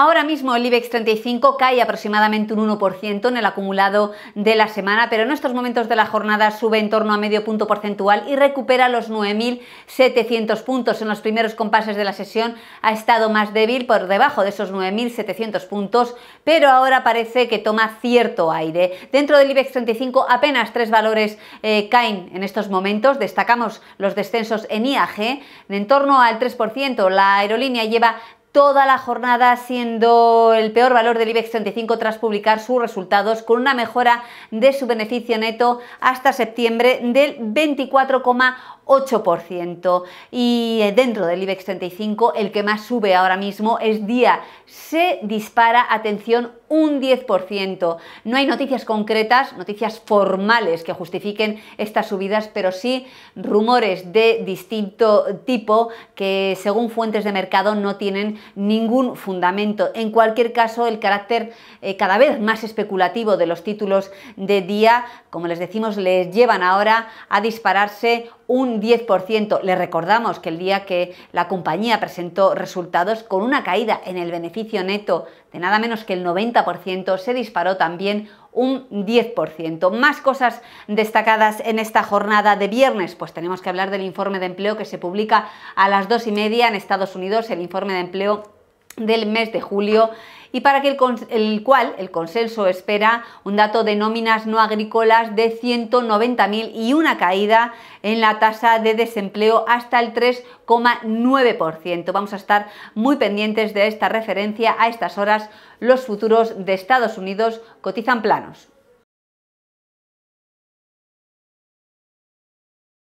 Ahora mismo el IBEX 35 cae aproximadamente un 1% en el acumulado de la semana, pero en estos momentos de la jornada sube en torno a medio punto porcentual y recupera los 9.700 puntos. En los primeros compases de la sesión ha estado más débil por debajo de esos 9.700 puntos, pero ahora parece que toma cierto aire. Dentro del IBEX 35 apenas tres valores eh, caen en estos momentos. Destacamos los descensos en IAG en torno al 3%. La aerolínea lleva toda la jornada siendo el peor valor del IBEX 35 tras publicar sus resultados con una mejora de su beneficio neto hasta septiembre del 24,8%. Y eh, dentro del IBEX 35 el que más sube ahora mismo es día se dispara, atención, un 10%. No hay noticias concretas, noticias formales que justifiquen estas subidas, pero sí rumores de distinto tipo que según fuentes de mercado no tienen ningún fundamento. En cualquier caso, el carácter eh, cada vez más especulativo de los títulos de día, como les decimos, les llevan ahora a dispararse un 10%. Les recordamos que el día que la compañía presentó resultados con una caída en el beneficio neto de nada menos que el 90%, se disparó también un 10%. Más cosas destacadas en esta jornada de viernes, pues tenemos que hablar del informe de empleo que se publica a las dos y media en Estados Unidos, el informe de empleo del mes de julio y para el, el, cual el consenso espera un dato de nóminas no agrícolas de 190.000 y una caída en la tasa de desempleo hasta el 3,9%. Vamos a estar muy pendientes de esta referencia. A estas horas los futuros de Estados Unidos cotizan planos.